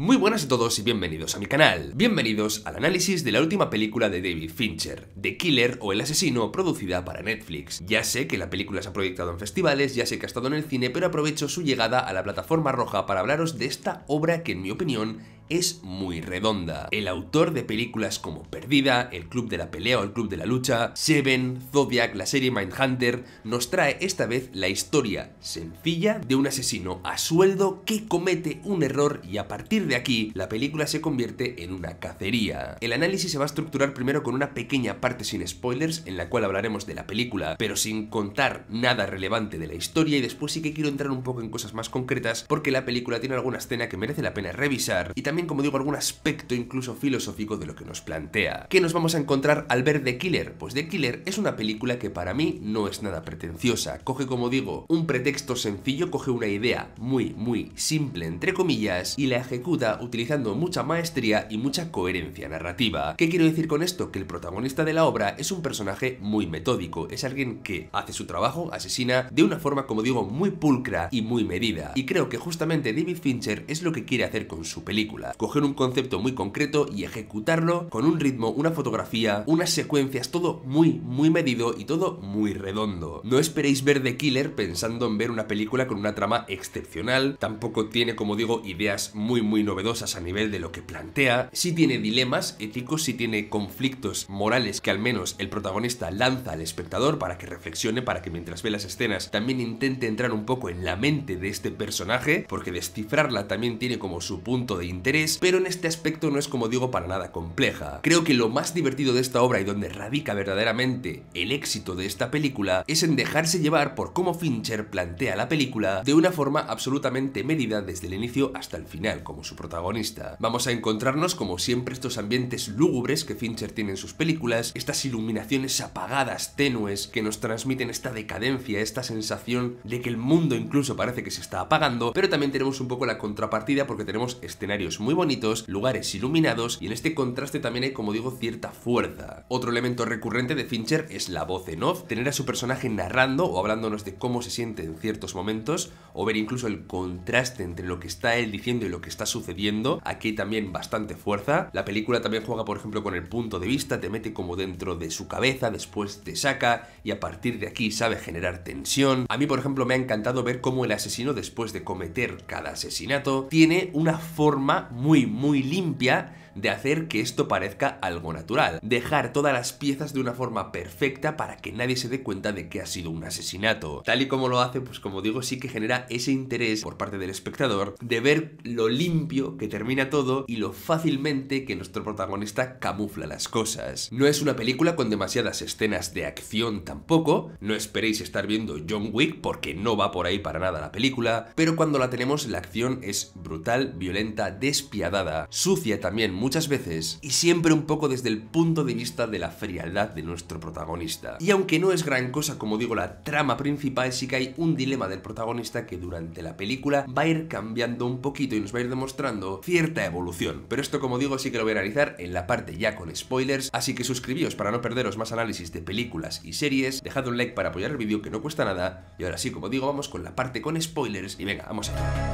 Muy buenas a todos y bienvenidos a mi canal. Bienvenidos al análisis de la última película de David Fincher, The Killer o El Asesino, producida para Netflix. Ya sé que la película se ha proyectado en festivales, ya sé que ha estado en el cine, pero aprovecho su llegada a la plataforma roja para hablaros de esta obra que en mi opinión es muy redonda. El autor de películas como Perdida, El Club de la Pelea o El Club de la Lucha, Seven, Zodiac, la serie Mindhunter, nos trae esta vez la historia sencilla de un asesino a sueldo que comete un error y a partir de aquí la película se convierte en una cacería. El análisis se va a estructurar primero con una pequeña parte sin spoilers en la cual hablaremos de la película, pero sin contar nada relevante de la historia y después sí que quiero entrar un poco en cosas más concretas porque la película tiene alguna escena que merece la pena revisar y también como digo, algún aspecto incluso filosófico de lo que nos plantea. ¿Qué nos vamos a encontrar al ver The Killer? Pues The Killer es una película que para mí no es nada pretenciosa. Coge, como digo, un pretexto sencillo, coge una idea muy, muy simple, entre comillas, y la ejecuta utilizando mucha maestría y mucha coherencia narrativa. ¿Qué quiero decir con esto? Que el protagonista de la obra es un personaje muy metódico, es alguien que hace su trabajo, asesina, de una forma, como digo, muy pulcra y muy medida. Y creo que justamente David Fincher es lo que quiere hacer con su película. Coger un concepto muy concreto y ejecutarlo con un ritmo, una fotografía, unas secuencias, todo muy, muy medido y todo muy redondo. No esperéis ver The Killer pensando en ver una película con una trama excepcional, tampoco tiene, como digo, ideas muy, muy novedosas a nivel de lo que plantea, sí tiene dilemas éticos, sí tiene conflictos morales que al menos el protagonista lanza al espectador para que reflexione, para que mientras ve las escenas también intente entrar un poco en la mente de este personaje, porque descifrarla también tiene como su punto de interés, pero en este aspecto no es como digo para nada compleja. Creo que lo más divertido de esta obra y donde radica verdaderamente el éxito de esta película es en dejarse llevar por cómo Fincher plantea la película de una forma absolutamente medida desde el inicio hasta el final como su protagonista. Vamos a encontrarnos como siempre estos ambientes lúgubres que Fincher tiene en sus películas, estas iluminaciones apagadas, tenues, que nos transmiten esta decadencia, esta sensación de que el mundo incluso parece que se está apagando, pero también tenemos un poco la contrapartida porque tenemos escenarios muy muy bonitos, lugares iluminados y en este contraste también hay, como digo, cierta fuerza. Otro elemento recurrente de Fincher es la voz en off, tener a su personaje narrando o hablándonos de cómo se siente en ciertos momentos o ver incluso el contraste entre lo que está él diciendo y lo que está sucediendo. Aquí también bastante fuerza. La película también juega, por ejemplo, con el punto de vista, te mete como dentro de su cabeza, después te saca y a partir de aquí sabe generar tensión. A mí, por ejemplo, me ha encantado ver cómo el asesino, después de cometer cada asesinato, tiene una forma muy, muy limpia de hacer que esto parezca algo natural, dejar todas las piezas de una forma perfecta para que nadie se dé cuenta de que ha sido un asesinato. Tal y como lo hace, pues como digo, sí que genera ese interés por parte del espectador de ver lo limpio que termina todo y lo fácilmente que nuestro protagonista camufla las cosas. No es una película con demasiadas escenas de acción tampoco, no esperéis estar viendo John Wick porque no va por ahí para nada la película, pero cuando la tenemos la acción es brutal, violenta, despiadada, sucia también muchas veces y siempre un poco desde el punto de vista de la frialdad de nuestro protagonista. Y aunque no es gran cosa, como digo, la trama principal sí que hay un dilema del protagonista que durante la película va a ir cambiando un poquito y nos va a ir demostrando cierta evolución. Pero esto, como digo, sí que lo voy a realizar en la parte ya con spoilers, así que suscribíos para no perderos más análisis de películas y series, dejad un like para apoyar el vídeo que no cuesta nada, y ahora sí, como digo, vamos con la parte con spoilers y venga, vamos allá.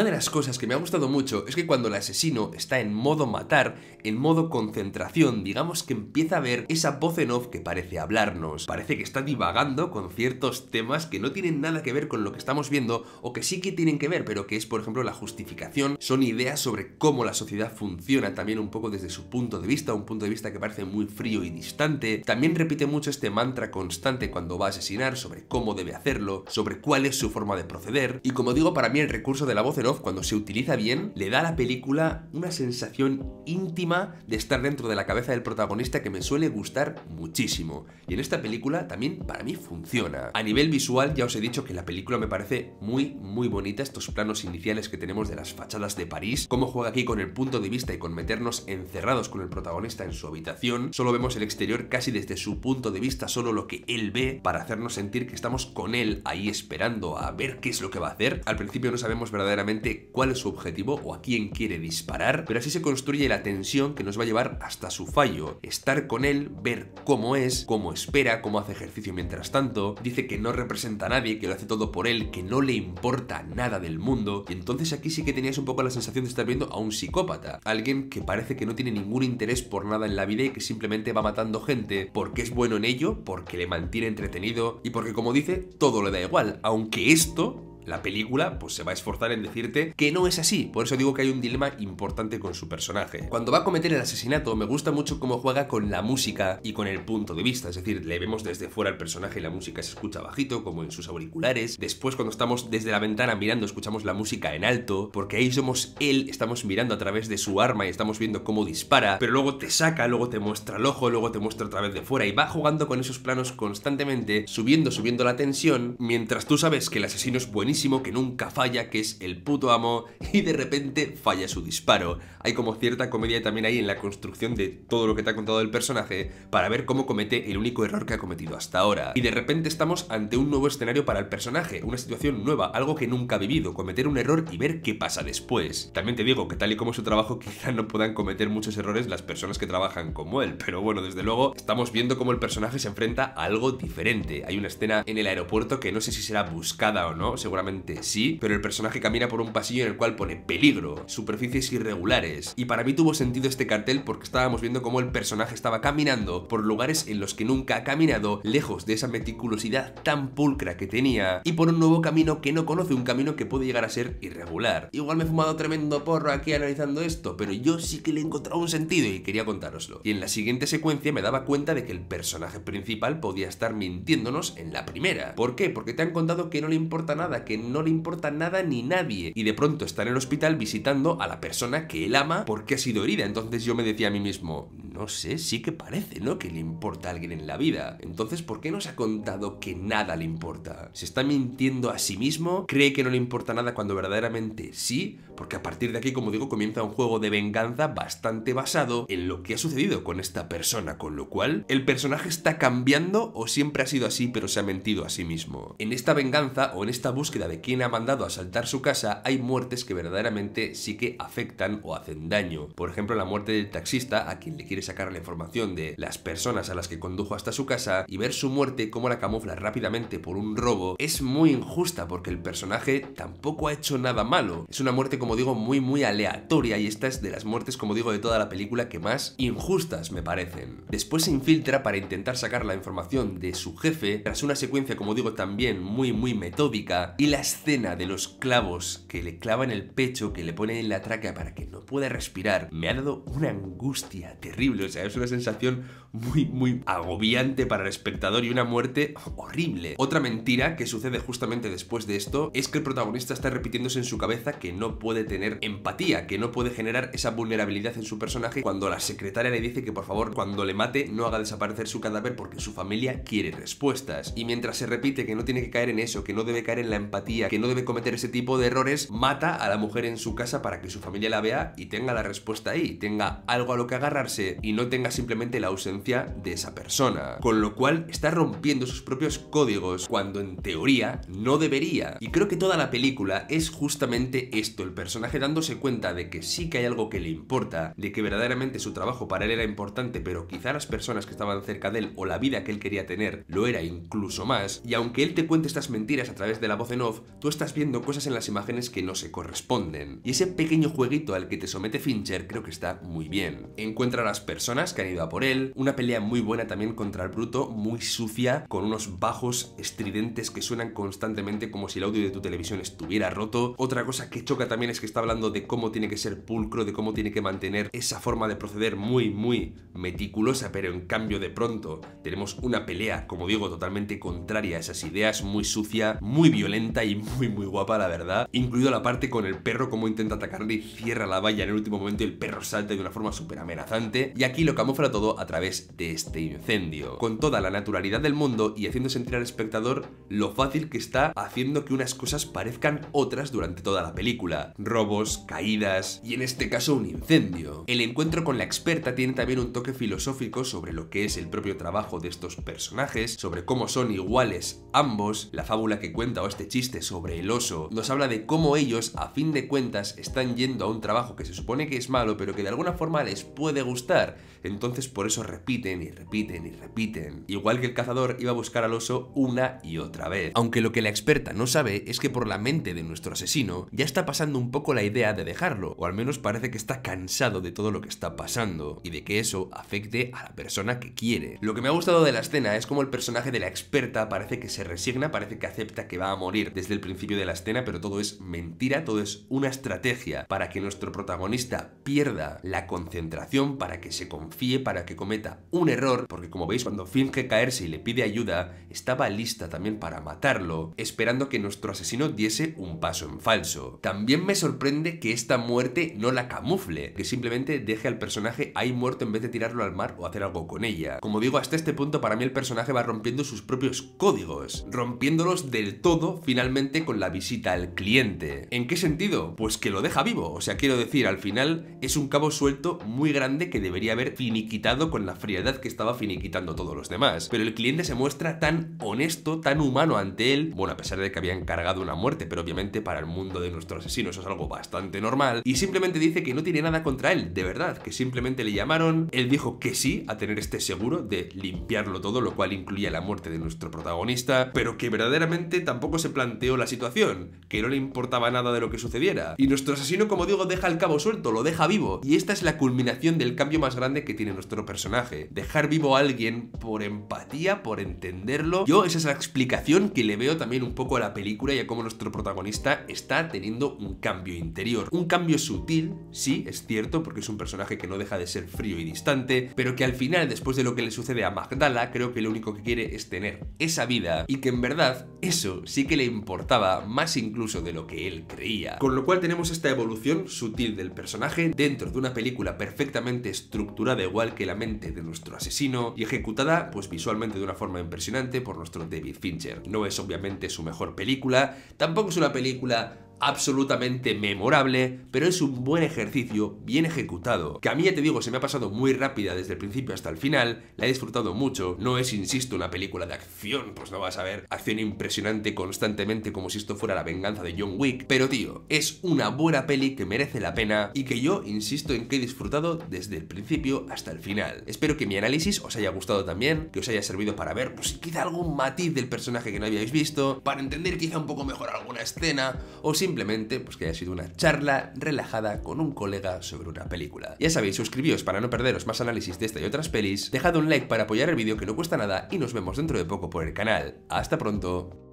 Una de las cosas que me ha gustado mucho es que cuando el asesino está en modo matar, en modo concentración, digamos que empieza a ver esa voz en off que parece hablarnos. Parece que está divagando con ciertos temas que no tienen nada que ver con lo que estamos viendo o que sí que tienen que ver, pero que es, por ejemplo, la justificación. Son ideas sobre cómo la sociedad funciona también un poco desde su punto de vista, un punto de vista que parece muy frío y distante. También repite mucho este mantra constante cuando va a asesinar sobre cómo debe hacerlo, sobre cuál es su forma de proceder. Y como digo, para mí el recurso de la voz en off cuando se utiliza bien, le da a la película una sensación íntima de estar dentro de la cabeza del protagonista que me suele gustar muchísimo. Y en esta película también para mí funciona. A nivel visual ya os he dicho que la película me parece muy, muy bonita, estos planos iniciales que tenemos de las fachadas de París, cómo juega aquí con el punto de vista y con meternos encerrados con el protagonista en su habitación, solo vemos el exterior casi desde su punto de vista, solo lo que él ve para hacernos sentir que estamos con él ahí esperando a ver qué es lo que va a hacer. Al principio no sabemos verdaderamente cuál es su objetivo o a quién quiere disparar, pero así se construye la tensión que nos va a llevar hasta su fallo. Estar con él, ver cómo es, cómo espera, cómo hace ejercicio mientras tanto, dice que no representa a nadie, que lo hace todo por él, que no le importa nada del mundo, y entonces aquí sí que tenías un poco la sensación de estar viendo a un psicópata, alguien que parece que no tiene ningún interés por nada en la vida y que simplemente va matando gente porque es bueno en ello, porque le mantiene entretenido y porque como dice, todo le da igual, aunque esto la película pues se va a esforzar en decirte que no es así. Por eso digo que hay un dilema importante con su personaje. Cuando va a cometer el asesinato, me gusta mucho cómo juega con la música y con el punto de vista. Es decir, le vemos desde fuera al personaje y la música se escucha bajito, como en sus auriculares. Después, cuando estamos desde la ventana mirando, escuchamos la música en alto, porque ahí somos él, estamos mirando a través de su arma y estamos viendo cómo dispara, pero luego te saca, luego te muestra el ojo, luego te muestra otra vez de fuera y va jugando con esos planos constantemente, subiendo, subiendo la tensión, mientras tú sabes que el asesino es buenísimo que nunca falla, que es el puto amo, y de repente falla su disparo. Hay como cierta comedia también ahí en la construcción de todo lo que te ha contado el personaje para ver cómo comete el único error que ha cometido hasta ahora. Y de repente estamos ante un nuevo escenario para el personaje, una situación nueva, algo que nunca ha vivido, cometer un error y ver qué pasa después. También te digo que tal y como su trabajo quizá no puedan cometer muchos errores las personas que trabajan como él, pero bueno, desde luego estamos viendo cómo el personaje se enfrenta a algo diferente. Hay una escena en el aeropuerto que no sé si será buscada o no, seguramente sí, pero el personaje camina por un pasillo en el cual pone peligro, superficies irregulares. Y para mí tuvo sentido este cartel porque estábamos viendo cómo el personaje estaba caminando por lugares en los que nunca ha caminado, lejos de esa meticulosidad tan pulcra que tenía, y por un nuevo camino que no conoce, un camino que puede llegar a ser irregular. Igual me he fumado tremendo porro aquí analizando esto, pero yo sí que le he encontrado un sentido y quería contároslo. Y en la siguiente secuencia me daba cuenta de que el personaje principal podía estar mintiéndonos en la primera. ¿Por qué? Porque te han contado que no le importa nada, que no le importa nada ni nadie y de pronto está en el hospital visitando a la persona que él ama porque ha sido herida. Entonces yo me decía a mí mismo, no sé, sí que parece, ¿no? Que le importa a alguien en la vida. Entonces, ¿por qué nos ha contado que nada le importa? ¿Se está mintiendo a sí mismo? ¿Cree que no le importa nada cuando verdaderamente sí? Porque a partir de aquí, como digo, comienza un juego de venganza bastante basado en lo que ha sucedido con esta persona, con lo cual el personaje está cambiando o siempre ha sido así pero se ha mentido a sí mismo. En esta venganza o en esta búsqueda de quien ha mandado a asaltar su casa, hay muertes que verdaderamente sí que afectan o hacen daño. Por ejemplo, la muerte del taxista, a quien le quiere sacar la información de las personas a las que condujo hasta su casa, y ver su muerte como la camufla rápidamente por un robo, es muy injusta porque el personaje tampoco ha hecho nada malo. Es una muerte, como digo, muy muy aleatoria y esta es de las muertes, como digo, de toda la película que más injustas me parecen. Después se infiltra para intentar sacar la información de su jefe, tras una secuencia, como digo, también muy muy metódica, y la escena de los clavos que le clavan el pecho, que le ponen en la tráquea para que no pueda respirar, me ha dado una angustia terrible. O sea, es una sensación muy, muy agobiante para el espectador y una muerte horrible. Otra mentira que sucede justamente después de esto es que el protagonista está repitiéndose en su cabeza que no puede tener empatía, que no puede generar esa vulnerabilidad en su personaje cuando la secretaria le dice que por favor cuando le mate no haga desaparecer su cadáver porque su familia quiere respuestas. Y mientras se repite que no tiene que caer en eso, que no debe caer en la empatía, tía que no debe cometer ese tipo de errores, mata a la mujer en su casa para que su familia la vea y tenga la respuesta ahí, tenga algo a lo que agarrarse y no tenga simplemente la ausencia de esa persona. Con lo cual está rompiendo sus propios códigos cuando en teoría no debería. Y creo que toda la película es justamente esto, el personaje dándose cuenta de que sí que hay algo que le importa, de que verdaderamente su trabajo para él era importante, pero quizá las personas que estaban cerca de él o la vida que él quería tener lo era incluso más. Y aunque él te cuente estas mentiras a través de la voz en tú estás viendo cosas en las imágenes que no se corresponden. Y ese pequeño jueguito al que te somete Fincher creo que está muy bien. Encuentra a las personas que han ido a por él, una pelea muy buena también contra el bruto, muy sucia, con unos bajos estridentes que suenan constantemente como si el audio de tu televisión estuviera roto. Otra cosa que choca también es que está hablando de cómo tiene que ser pulcro, de cómo tiene que mantener esa forma de proceder muy, muy meticulosa, pero en cambio de pronto tenemos una pelea, como digo, totalmente contraria a esas ideas, muy sucia, muy violenta y muy muy guapa la verdad, incluido la parte con el perro como intenta atacarle y cierra la valla en el último momento y el perro salta de una forma súper amenazante y aquí lo camufla todo a través de este incendio, con toda la naturalidad del mundo y haciendo sentir al espectador lo fácil que está haciendo que unas cosas parezcan otras durante toda la película, robos, caídas y en este caso un incendio. El encuentro con la experta tiene también un toque filosófico sobre lo que es el propio trabajo de estos personajes, sobre cómo son iguales ambos, la fábula que cuenta o este chiste sobre el oso, nos habla de cómo ellos, a fin de cuentas, están yendo a un trabajo que se supone que es malo, pero que de alguna forma les puede gustar. Entonces por eso repiten y repiten y repiten. Igual que el cazador iba a buscar al oso una y otra vez. Aunque lo que la experta no sabe es que por la mente de nuestro asesino ya está pasando un poco la idea de dejarlo, o al menos parece que está cansado de todo lo que está pasando, y de que eso afecte a la persona que quiere. Lo que me ha gustado de la escena es como el personaje de la experta parece que se resigna, parece que acepta que va a morir desde el principio de la escena, pero todo es mentira, todo es una estrategia para que nuestro protagonista pierda la concentración, para que se confíe, para que cometa un error, porque como veis, cuando finge caerse y le pide ayuda, estaba lista también para matarlo, esperando que nuestro asesino diese un paso en falso. También me sorprende que esta muerte no la camufle, que simplemente deje al personaje ahí muerto en vez de tirarlo al mar o hacer algo con ella. Como digo, hasta este punto para mí el personaje va rompiendo sus propios códigos, rompiéndolos del todo finalmente con la visita al cliente. ¿En qué sentido? Pues que lo deja vivo, o sea, quiero decir, al final es un cabo suelto muy grande que debería haber finiquitado con la frialdad que estaba finiquitando todos los demás. Pero el cliente se muestra tan honesto, tan humano ante él, bueno, a pesar de que había encargado una muerte, pero obviamente para el mundo de nuestro asesino eso es algo bastante normal, y simplemente dice que no tiene nada contra él, de verdad, que simplemente le llamaron, él dijo que sí a tener este seguro de limpiarlo todo, lo cual incluía la muerte de nuestro protagonista, pero que verdaderamente tampoco se plantea planteó la situación, que no le importaba nada de lo que sucediera. Y nuestro asesino, como digo, deja el cabo suelto, lo deja vivo. Y esta es la culminación del cambio más grande que tiene nuestro personaje. Dejar vivo a alguien por empatía, por entenderlo. Yo esa es la explicación que le veo también un poco a la película y a cómo nuestro protagonista está teniendo un cambio interior. Un cambio sutil, sí, es cierto, porque es un personaje que no deja de ser frío y distante, pero que al final, después de lo que le sucede a Magdala, creo que lo único que quiere es tener esa vida y que en verdad eso sí que le importaba más incluso de lo que él creía. Con lo cual tenemos esta evolución sutil del personaje dentro de una película perfectamente estructurada igual que la mente de nuestro asesino y ejecutada pues visualmente de una forma impresionante por nuestro David Fincher. No es obviamente su mejor película, tampoco es una película absolutamente memorable, pero es un buen ejercicio bien ejecutado, que a mí ya te digo, se me ha pasado muy rápida desde el principio hasta el final, la he disfrutado mucho, no es, insisto, una película de acción, pues no vas a ver acción impresionante constantemente como si esto fuera la venganza de John Wick, pero tío, es una buena peli que merece la pena y que yo insisto en que he disfrutado desde el principio hasta el final. Espero que mi análisis os haya gustado también, que os haya servido para ver, pues quizá algún matiz del personaje que no habíais visto, para entender quizá un poco mejor alguna escena, o si simplemente pues, que haya sido una charla relajada con un colega sobre una película. Ya sabéis, suscribíos para no perderos más análisis de esta y otras pelis, dejad un like para apoyar el vídeo que no cuesta nada y nos vemos dentro de poco por el canal. ¡Hasta pronto!